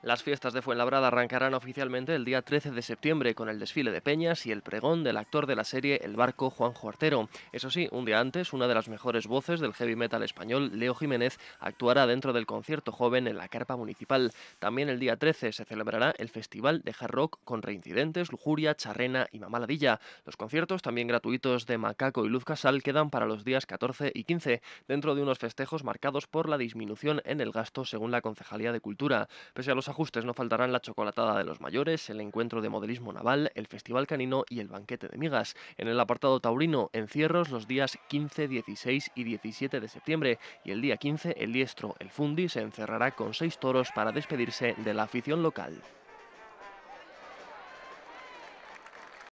Las fiestas de Fuenlabrada arrancarán oficialmente el día 13 de septiembre con el desfile de peñas y el pregón del actor de la serie El Barco, Juan Juartero. Eso sí, un día antes, una de las mejores voces del heavy metal español, Leo Jiménez, actuará dentro del concierto joven en la carpa municipal. También el día 13 se celebrará el Festival de Hard Rock con Reincidentes, Lujuria, Charrena y Mamaladilla. Los conciertos, también gratuitos, de Macaco y Luz Casal quedan para los días 14 y 15, dentro de unos festejos marcados por la disminución en el gasto según la Concejalía de Cultura. Pese a los ajustes no faltarán la chocolatada de los mayores, el encuentro de modelismo naval, el festival canino y el banquete de migas. En el apartado taurino, encierros los días 15, 16 y 17 de septiembre y el día 15 el diestro, el fundi, se encerrará con seis toros para despedirse de la afición local.